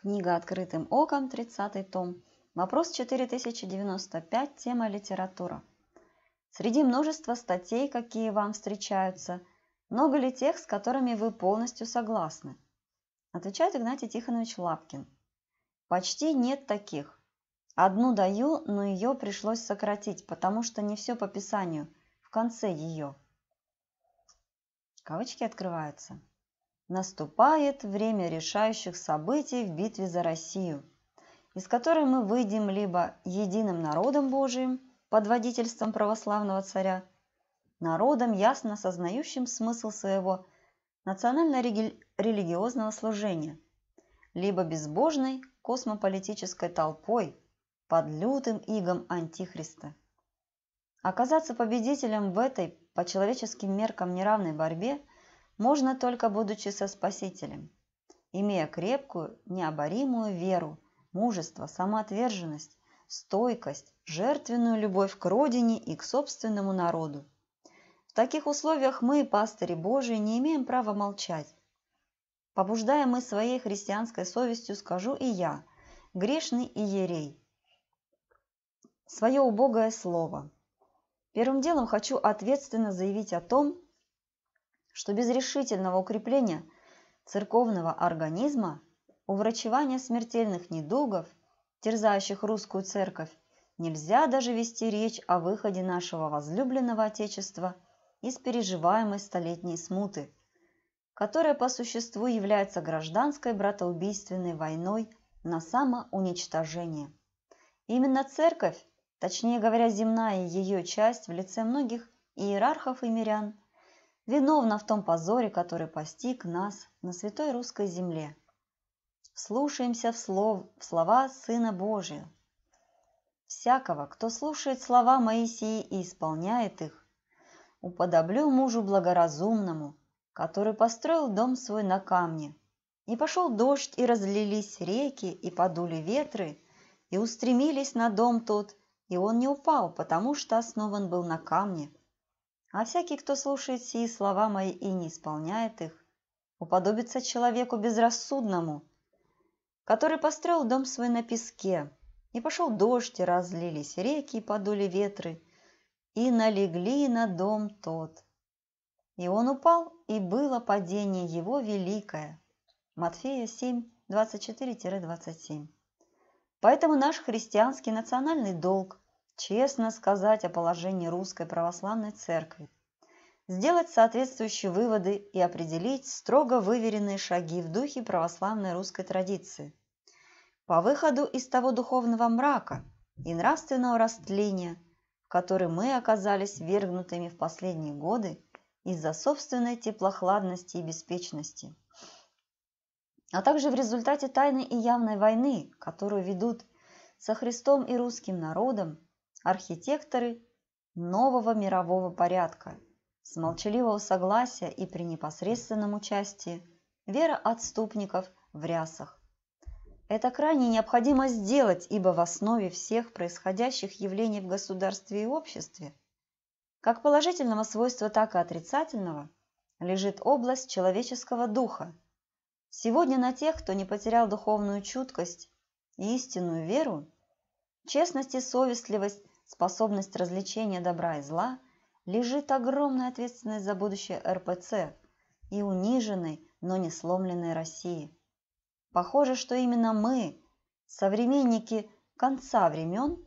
Книга «Открытым оком», 30 том. Вопрос 4095, тема «Литература». Среди множества статей, какие вам встречаются, много ли тех, с которыми вы полностью согласны? Отвечает Игнатий Тихонович Лапкин. Почти нет таких. Одну даю, но ее пришлось сократить, потому что не все по писанию, в конце ее. Кавычки открываются. Наступает время решающих событий в битве за Россию, из которой мы выйдем либо единым народом Божиим под водительством православного царя, народом, ясно осознающим смысл своего национально-религиозного служения, либо безбожной космополитической толпой под лютым игом Антихриста. Оказаться победителем в этой по человеческим меркам неравной борьбе можно только будучи со Спасителем, имея крепкую, необоримую веру, мужество, самоотверженность, стойкость, жертвенную любовь к родине и к собственному народу. В таких условиях мы, пастыри Божии, не имеем права молчать. Побуждая мы своей христианской совестью, скажу и я, грешный иерей, ерей, свое убогое слово. Первым делом хочу ответственно заявить о том, что без решительного укрепления церковного организма уврачевания смертельных недугов, терзающих русскую церковь, нельзя даже вести речь о выходе нашего возлюбленного Отечества из переживаемой столетней смуты, которая по существу является гражданской братоубийственной войной на самоуничтожение. Именно церковь, точнее говоря, земная ее часть в лице многих иерархов и мирян – виновна в том позоре, который постиг нас на святой русской земле. Слушаемся в, слов, в слова Сына Божия. Всякого, кто слушает слова Моисии и исполняет их, уподоблю мужу благоразумному, который построил дом свой на камне. И пошел дождь, и разлились реки, и подули ветры, и устремились на дом тот, и он не упал, потому что основан был на камне – а всякий, кто слушает сии слова мои и не исполняет их, уподобится человеку безрассудному, который построил дом свой на песке, и пошел дождь, и разлились реки, и подули ветры, и налегли на дом тот. И он упал, и было падение его великое. Матфея 7, 24-27. Поэтому наш христианский национальный долг честно сказать о положении Русской Православной Церкви, сделать соответствующие выводы и определить строго выверенные шаги в духе православной русской традиции. По выходу из того духовного мрака и нравственного растления, в который мы оказались вергнутыми в последние годы из-за собственной теплохладности и беспечности, а также в результате тайной и явной войны, которую ведут со Христом и русским народом архитекторы нового мирового порядка. С молчаливого согласия и при непосредственном участии вера отступников в рясах. Это крайне необходимо сделать, ибо в основе всех происходящих явлений в государстве и обществе, как положительного свойства, так и отрицательного, лежит область человеческого духа. Сегодня на тех, кто не потерял духовную чуткость и истинную веру, честность и совестливость способность развлечения добра и зла, лежит огромная ответственность за будущее РПЦ и униженной, но не сломленной России. Похоже, что именно мы, современники конца времен,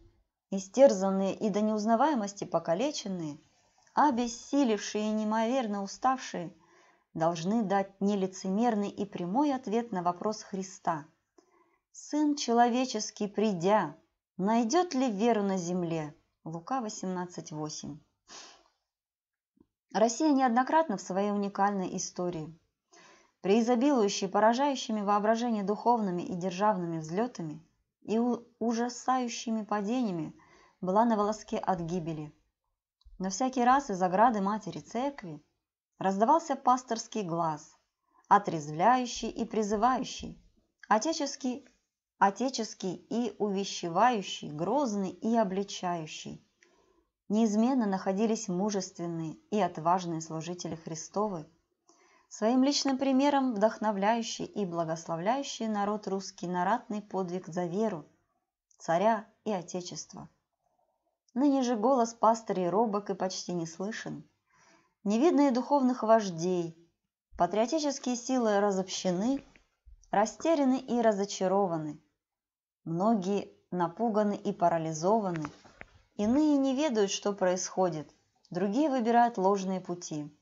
истерзанные и до неузнаваемости покалеченные, обессилевшие и неимоверно уставшие, должны дать нелицемерный и прямой ответ на вопрос Христа. «Сын человеческий, придя, Найдет ли веру на земле? Лука 18.8. Россия неоднократно в своей уникальной истории, преизобилующей поражающими воображение духовными и державными взлетами и ужасающими падениями, была на волоске от гибели. Но всякий раз из ограды матери церкви раздавался пасторский глаз, отрезвляющий и призывающий, отеческий отеческий и увещевающий, грозный и обличающий. Неизменно находились мужественные и отважные служители Христовы, своим личным примером вдохновляющий и благословляющий народ русский на ратный подвиг за веру, царя и отечество. Ныне же голос пастырей робок и почти не слышен. Не видно и духовных вождей. Патриотические силы разобщены, растеряны и разочарованы – Многие напуганы и парализованы. Иные не ведают, что происходит, другие выбирают ложные пути.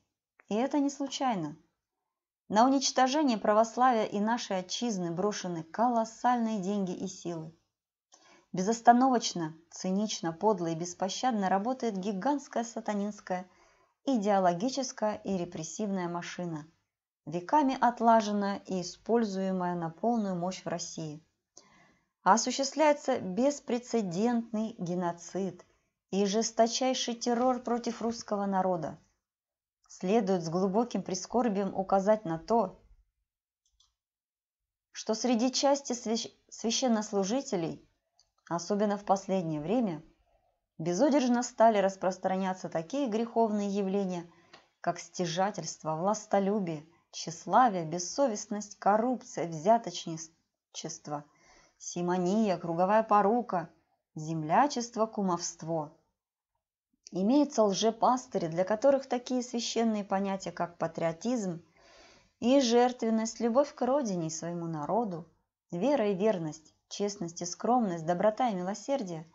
И это не случайно. На уничтожение православия и нашей отчизны брошены колоссальные деньги и силы. Безостановочно, цинично, подло и беспощадно работает гигантская сатанинская, идеологическая и репрессивная машина, веками отлаженная и используемая на полную мощь в России – а осуществляется беспрецедентный геноцид и жесточайший террор против русского народа. Следует с глубоким прискорбием указать на то, что среди части свящ... священнослужителей, особенно в последнее время, безудержно стали распространяться такие греховные явления, как стяжательство, властолюбие, тщеславие, бессовестность, коррупция, взяточничество – симония, круговая порука, землячество, кумовство. Имеются лжепастыри, для которых такие священные понятия, как патриотизм и жертвенность, любовь к родине и своему народу, вера и верность, честность и скромность, доброта и милосердие,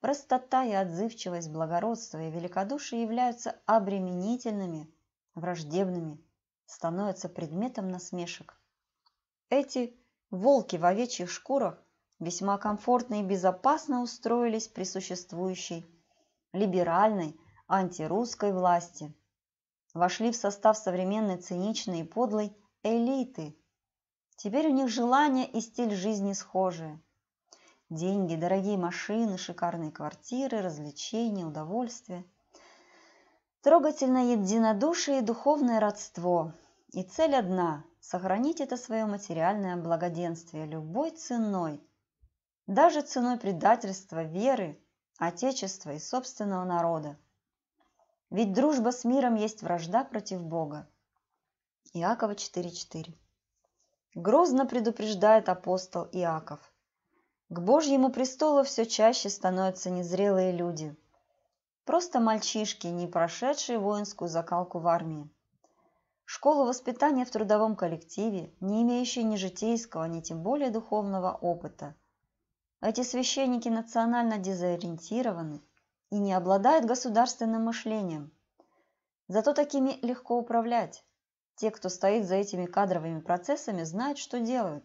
простота и отзывчивость, благородство и великодушие являются обременительными, враждебными, становятся предметом насмешек. Эти Волки в овечьих шкурах весьма комфортно и безопасно устроились при существующей либеральной антирусской власти. Вошли в состав современной циничной и подлой элиты. Теперь у них желания и стиль жизни схожие. Деньги, дорогие машины, шикарные квартиры, развлечения, удовольствие. Трогательное единодушие и духовное родство. И цель одна – сохранить это свое материальное благоденствие любой ценой, даже ценой предательства веры, Отечества и собственного народа. Ведь дружба с миром есть вражда против Бога. Иакова 4.4 Грозно предупреждает апостол Иаков. К Божьему престолу все чаще становятся незрелые люди. Просто мальчишки, не прошедшие воинскую закалку в армии. Школу воспитания в трудовом коллективе, не имеющие ни житейского, ни тем более духовного опыта. Эти священники национально дезориентированы и не обладают государственным мышлением. Зато такими легко управлять. Те, кто стоит за этими кадровыми процессами, знают, что делают.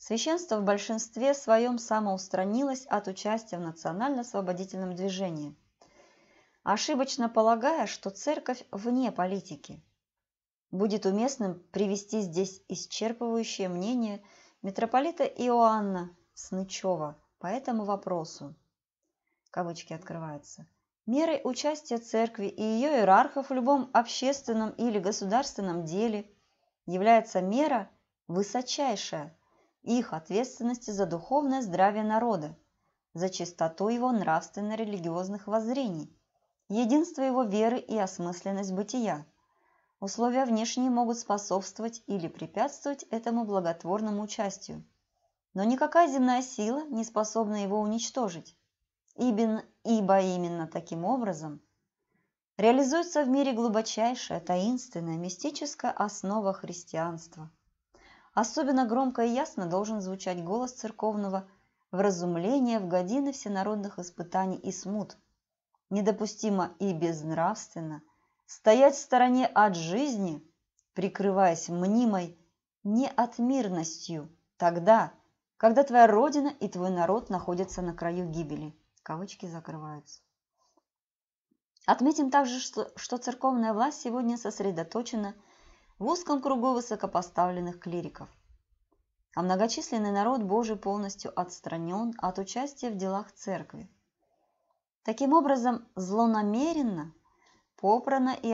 Священство в большинстве своем самоустранилось от участия в национально-освободительном движении, ошибочно полагая, что церковь вне политики – Будет уместным привести здесь исчерпывающее мнение митрополита Иоанна Снычева по этому вопросу. Кавычки открываются. Мерой участия церкви и ее иерархов в любом общественном или государственном деле является мера высочайшая их ответственности за духовное здравие народа, за чистоту его нравственно-религиозных воззрений, единство его веры и осмысленность бытия – Условия внешние могут способствовать или препятствовать этому благотворному участию. Но никакая земная сила не способна его уничтожить. ибо именно таким образом реализуется в мире глубочайшая, таинственная, мистическая основа христианства. Особенно громко и ясно должен звучать голос церковного вразумления в годины всенародных испытаний и смут. Недопустимо и безнравственно – стоять в стороне от жизни, прикрываясь мнимой неотмирностью тогда, когда твоя родина и твой народ находятся на краю гибели. Кавычки закрываются. Отметим также, что, что церковная власть сегодня сосредоточена в узком кругу высокопоставленных клириков, а многочисленный народ Божий полностью отстранен от участия в делах церкви. Таким образом, злонамеренно попрана и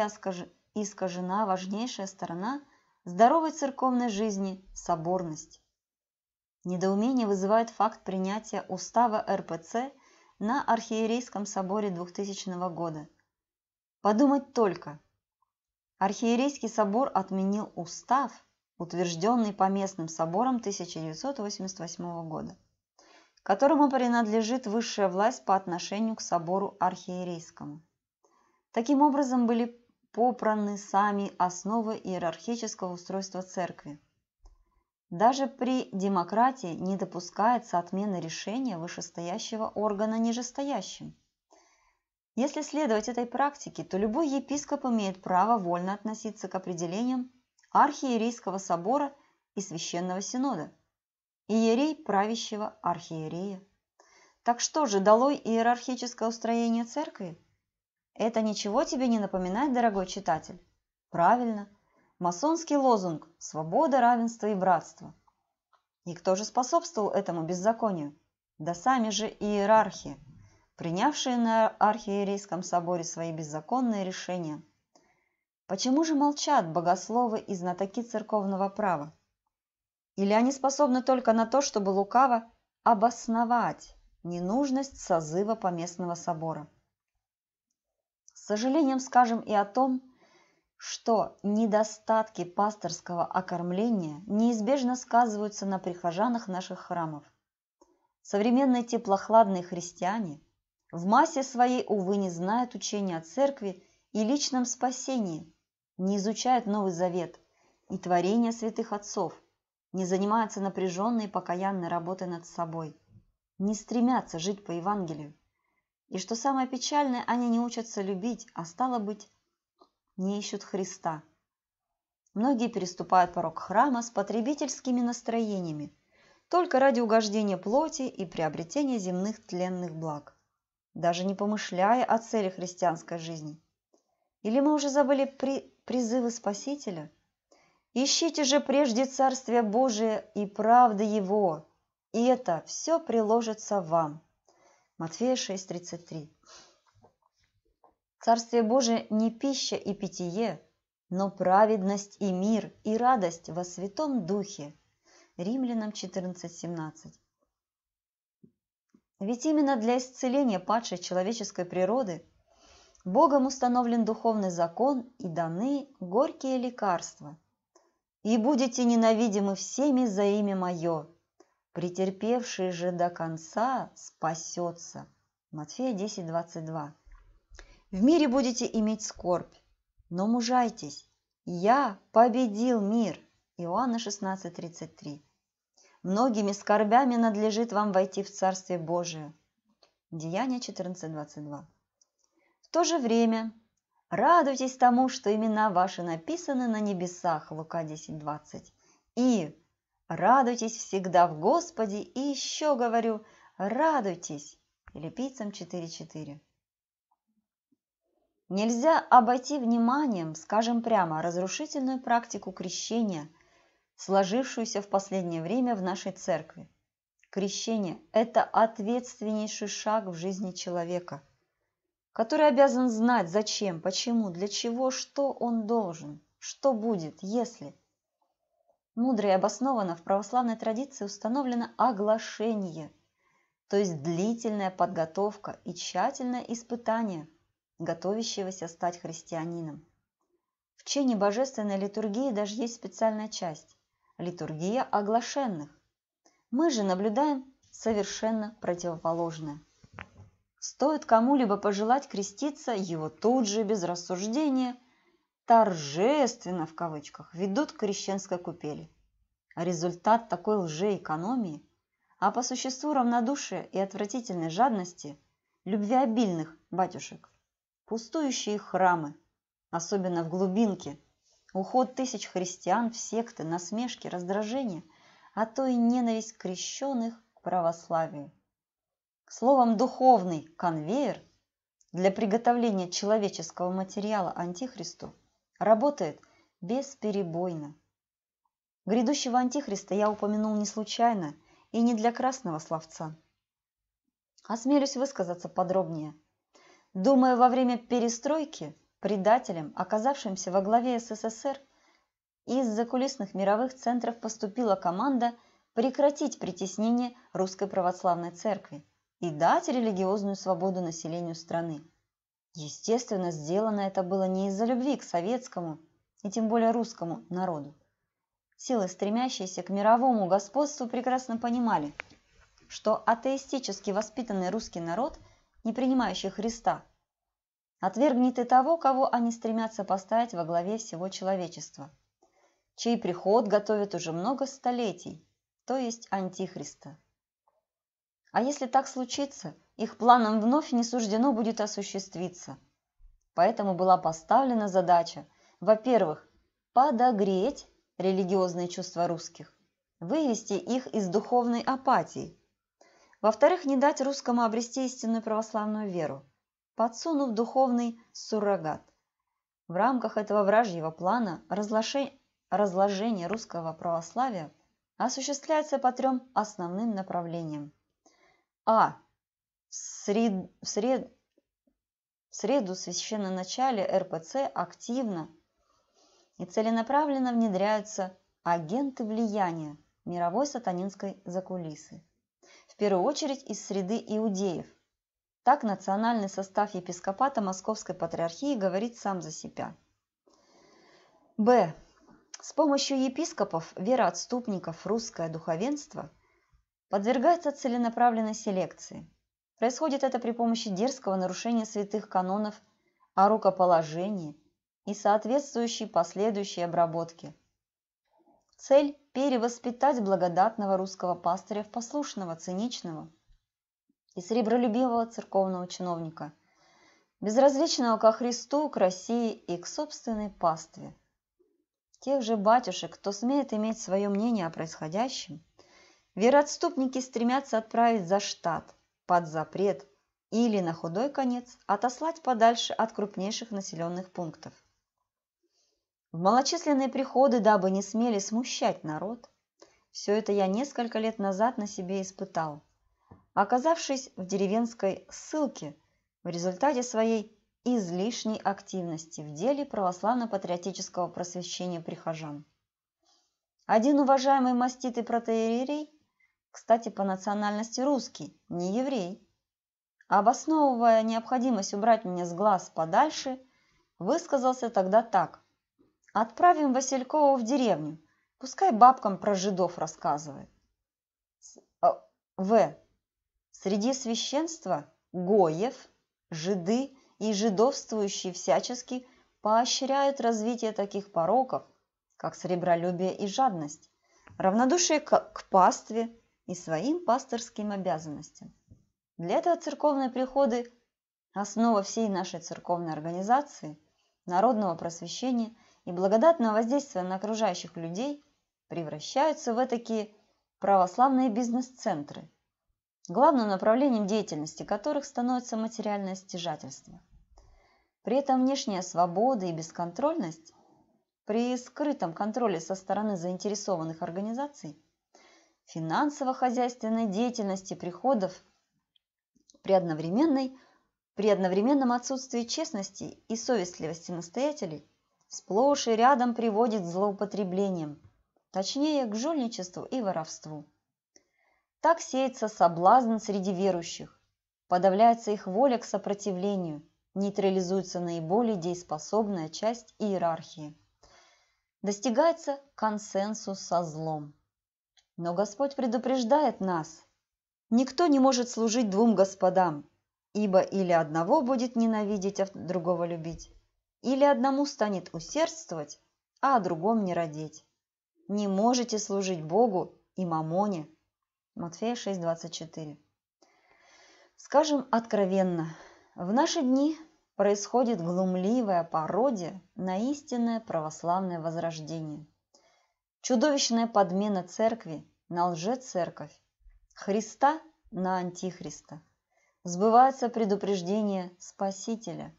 искажена важнейшая сторона здоровой церковной жизни – соборность. Недоумение вызывает факт принятия устава РПЦ на Архиерейском соборе 2000 года. Подумать только! Архиерейский собор отменил устав, утвержденный по местным соборам 1988 года, которому принадлежит высшая власть по отношению к собору архиерейскому. Таким образом были попраны сами основы иерархического устройства церкви. Даже при демократии не допускается отмена решения вышестоящего органа нижестоящим. Если следовать этой практике, то любой епископ имеет право вольно относиться к определениям архиерейского собора и священного синода, иерей правящего архиерея. Так что же, долой иерархическое устроение церкви? Это ничего тебе не напоминает, дорогой читатель? Правильно. Масонский лозунг «Свобода, равенство и братство». И кто же способствовал этому беззаконию? Да сами же иерархи, принявшие на архиерейском соборе свои беззаконные решения. Почему же молчат богословы и знатоки церковного права? Или они способны только на то, чтобы лукаво обосновать ненужность созыва поместного собора? сожалением скажем и о том, что недостатки пасторского окормления неизбежно сказываются на прихожанах наших храмов. Современные теплохладные христиане в массе своей, увы, не знают учения о церкви и личном спасении, не изучают Новый Завет и творения святых отцов, не занимаются напряженной и покаянной работой над собой, не стремятся жить по Евангелию. И что самое печальное, они не учатся любить, а стало быть, не ищут Христа. Многие переступают порог храма с потребительскими настроениями, только ради угождения плоти и приобретения земных тленных благ, даже не помышляя о цели христианской жизни. Или мы уже забыли при... призывы Спасителя? Ищите же прежде Царствие Божие и правды Его, и это все приложится вам. Матфея 6:33. Царствие Божие не пища и питье, но праведность и мир и радость во Святом Духе. Римлянам 14:17. Ведь именно для исцеления падшей человеческой природы Богом установлен духовный закон и даны горькие лекарства. «И будете ненавидимы всеми за имя Мое, претерпевший же до конца спасется. Матфея 10:22. В мире будете иметь скорбь, но мужайтесь. Я победил мир. Иоанна 16:33. Многими скорбями надлежит вам войти в Царствие Божие. Деяние 14:22. В то же время радуйтесь тому, что имена ваши написаны на небесах. Лука 10:20. И Радуйтесь всегда в Господе и еще говорю, радуйтесь. Филиппийцам 4.4. Нельзя обойти вниманием, скажем прямо, разрушительную практику крещения, сложившуюся в последнее время в нашей церкви. Крещение – это ответственнейший шаг в жизни человека, который обязан знать, зачем, почему, для чего, что он должен, что будет, если – мудро и обоснованно в православной традиции установлено оглашение, то есть длительная подготовка и тщательное испытание готовящегося стать христианином. В чине божественной литургии даже есть специальная часть – литургия оглашенных. Мы же наблюдаем совершенно противоположное. Стоит кому-либо пожелать креститься, его тут же, без рассуждения – торжественно в кавычках ведут к крещенской купели. результат такой экономии, а по существу равнодушия и отвратительной жадности любвеобильных батюшек. Пустующие храмы, особенно в глубинке, уход тысяч христиан в секты, насмешки, раздражения, а то и ненависть крещенных к православию. Словом, духовный конвейер для приготовления человеческого материала Антихристу – Работает бесперебойно. Грядущего антихриста я упомянул не случайно и не для красного словца. Осмелюсь высказаться подробнее. Думаю, во время перестройки предателям, оказавшимся во главе СССР, из закулисных мировых центров поступила команда прекратить притеснение Русской Православной Церкви и дать религиозную свободу населению страны. Естественно, сделано это было не из-за любви к советскому и тем более русскому народу. Силы, стремящиеся к мировому господству, прекрасно понимали, что атеистически воспитанный русский народ, не принимающий Христа, отвергнет и того, кого они стремятся поставить во главе всего человечества, чей приход готовят уже много столетий, то есть Антихриста. А если так случится – их планам вновь не суждено будет осуществиться. Поэтому была поставлена задача, во-первых, подогреть религиозные чувства русских, вывести их из духовной апатии, во-вторых, не дать русскому обрести истинную православную веру, подсунув духовный суррогат. В рамках этого вражьего плана разложение русского православия осуществляется по трем основным направлениям. А сред, сред, в среду священном начале РПЦ активно и целенаправленно внедряются агенты влияния мировой сатанинской закулисы. В первую очередь из среды иудеев. Так национальный состав епископата Московской Патриархии говорит сам за себя. Б. С помощью епископов, вероотступников русское духовенство подвергается целенаправленной селекции – Происходит это при помощи дерзкого нарушения святых канонов о рукоположении и соответствующей последующей обработки. Цель – перевоспитать благодатного русского пастыря в послушного, циничного и сребролюбивого церковного чиновника, безразличного ко Христу, к России и к собственной пастве. Тех же батюшек, кто смеет иметь свое мнение о происходящем, вероотступники стремятся отправить за штат, под запрет или, на худой конец, отослать подальше от крупнейших населенных пунктов. В малочисленные приходы, дабы не смели смущать народ, все это я несколько лет назад на себе испытал, оказавшись в деревенской ссылке в результате своей излишней активности в деле православно-патриотического просвещения прихожан. Один уважаемый маститый протеерей кстати, по национальности русский, не еврей. Обосновывая необходимость убрать меня с глаз подальше, высказался тогда так. «Отправим Василькова в деревню, пускай бабкам про жидов рассказывает». А, в. Среди священства Гоев, жиды и жидовствующие всячески поощряют развитие таких пороков, как сребролюбие и жадность, равнодушие к, к пастве, и своим пасторским обязанностям. Для этого церковные приходы – основа всей нашей церковной организации, народного просвещения и благодатного воздействия на окружающих людей превращаются в такие православные бизнес-центры, главным направлением деятельности которых становится материальное стяжательство. При этом внешняя свобода и бесконтрольность при скрытом контроле со стороны заинтересованных организаций – финансово-хозяйственной деятельности приходов при, одновременной, при одновременном отсутствии честности и совестливости настоятелей сплошь и рядом приводит к злоупотреблениям, точнее к жульничеству и воровству. Так сеется соблазн среди верующих, подавляется их воля к сопротивлению, нейтрализуется наиболее дееспособная часть иерархии. Достигается консенсус со злом. Но Господь предупреждает нас. Никто не может служить двум господам, ибо или одного будет ненавидеть, а другого любить, или одному станет усердствовать, а о другом не родить. Не можете служить Богу и мамоне. Матфея 6:24. Скажем откровенно, в наши дни происходит глумливая пародия на истинное православное возрождение – Чудовищная подмена церкви на лжецерковь, Христа на антихриста. сбывается предупреждение Спасителя.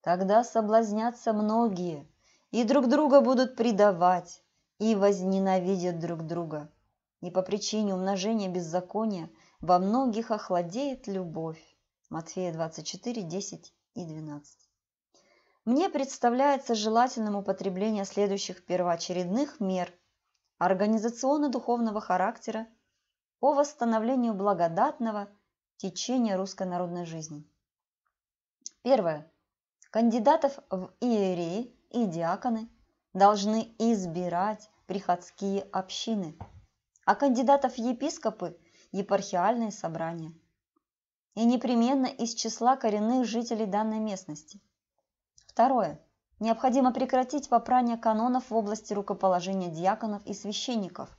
Тогда соблазнятся многие, и друг друга будут предавать, и возненавидят друг друга. И по причине умножения беззакония во многих охладеет любовь. Матфея 24, 10 и 12 мне представляется желательным употребление следующих первоочередных мер организационно-духовного характера по восстановлению благодатного течения русской народной жизни. Первое. Кандидатов в иереи и диаконы должны избирать приходские общины, а кандидатов в епископы – епархиальные собрания. И непременно из числа коренных жителей данной местности – Второе. Необходимо прекратить попрание канонов в области рукоположения диаконов и священников.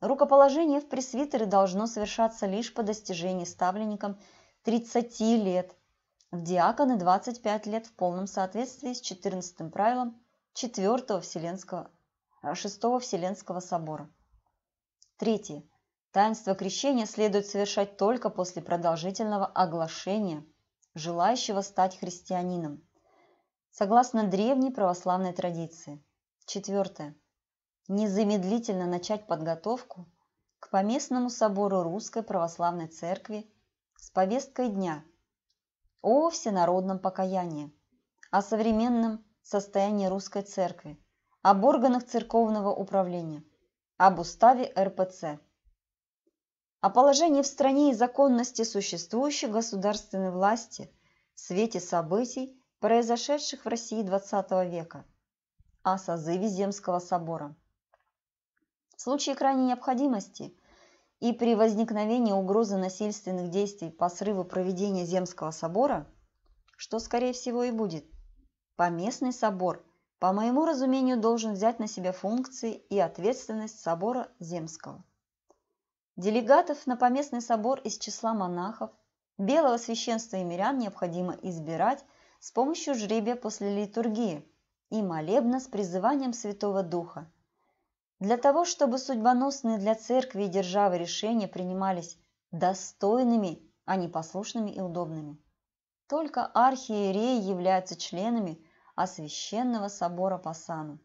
Рукоположение в пресвитеры должно совершаться лишь по достижении ставленникам 30 лет, в диаконы 25 лет в полном соответствии с 14 правилом 4 Вселенского, 6 э, Вселенского собора. Третье. Таинство крещения следует совершать только после продолжительного оглашения – желающего стать христианином, согласно древней православной традиции. Четвертое. Незамедлительно начать подготовку к Поместному собору Русской Православной Церкви с повесткой дня о всенародном покаянии, о современном состоянии Русской Церкви, об органах церковного управления, об уставе РПЦ – о положении в стране и законности существующей государственной власти в свете событий, произошедших в России XX века, о созыве Земского собора. В случае крайней необходимости и при возникновении угрозы насильственных действий по срыву проведения Земского собора, что, скорее всего, и будет, поместный собор, по моему разумению, должен взять на себя функции и ответственность собора Земского. Делегатов на поместный собор из числа монахов, белого священства и мирян необходимо избирать с помощью жребия после литургии и молебна с призыванием Святого Духа. Для того, чтобы судьбоносные для церкви и державы решения принимались достойными, а не послушными и удобными. Только архиереи являются членами Освященного собора по сану.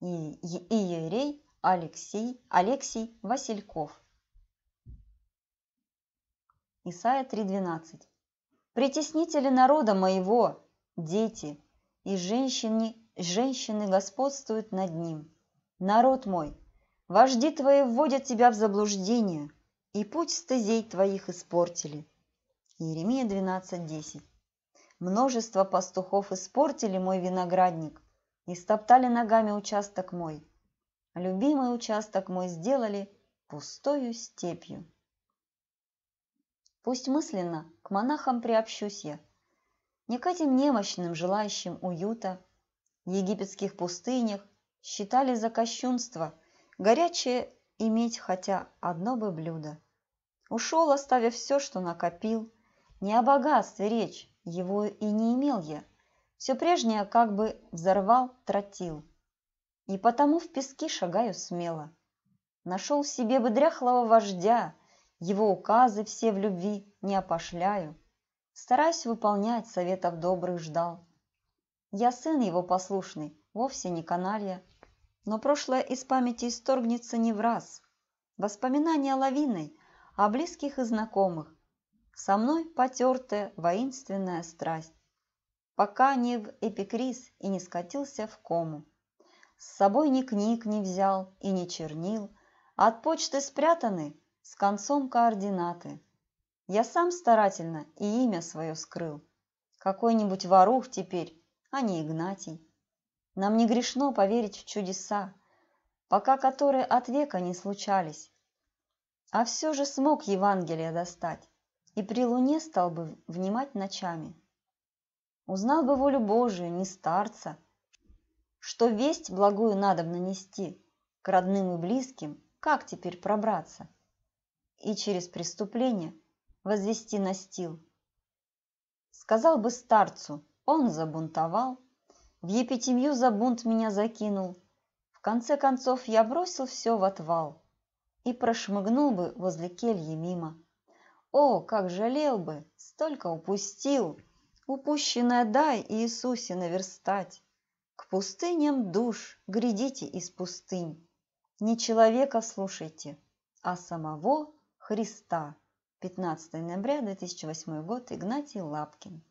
И, и, иерей Алексей, Алексей Васильков. Исайя 3.12. «Притеснители народа моего, дети, и женщины, женщины господствуют над ним. Народ мой, вожди твои вводят тебя в заблуждение, и путь стезей твоих испортили». Иеремия 12.10. «Множество пастухов испортили мой виноградник, и стоптали ногами участок мой. Любимый участок мой сделали пустою степью». Пусть мысленно к монахам приобщусь я, не к этим немощным, желающим уюта, египетских пустынях считали за кощунство, горячее иметь хотя одно бы блюдо. Ушел, оставив все, что накопил. Не о богатстве речь, его и не имел я. Все прежнее как бы взорвал, тратил. И потому в пески шагаю смело. Нашел в себе бы дряхлого вождя, его указы все в любви не опошляю, стараюсь выполнять советов добрых ждал. Я сын его послушный, вовсе не каналья, но прошлое из памяти исторгнется не в раз. Воспоминания лавиной о близких и знакомых, со мной потертая воинственная страсть, пока не в эпикриз и не скатился в кому. С собой ни книг не взял и ни чернил, от почты спрятаны с концом координаты. Я сам старательно и имя свое скрыл. Какой-нибудь ворух теперь, а не Игнатий. Нам не грешно поверить в чудеса, пока которые от века не случались. А все же смог Евангелие достать и при луне стал бы внимать ночами. Узнал бы волю Божию, не старца, что весть благую надобно нести к родным и близким, как теперь пробраться? и через преступление возвести настил. Сказал бы старцу, он забунтовал, в епитемью за бунт меня закинул. В конце концов я бросил все в отвал и прошмыгнул бы возле кельи мимо. О, как жалел бы, столько упустил! Упущенное дай Иисусе наверстать. К пустыням душ грядите из пустынь. Не человека слушайте, а самого Христа. 15 ноября 2008 год. Игнатий Лапкин.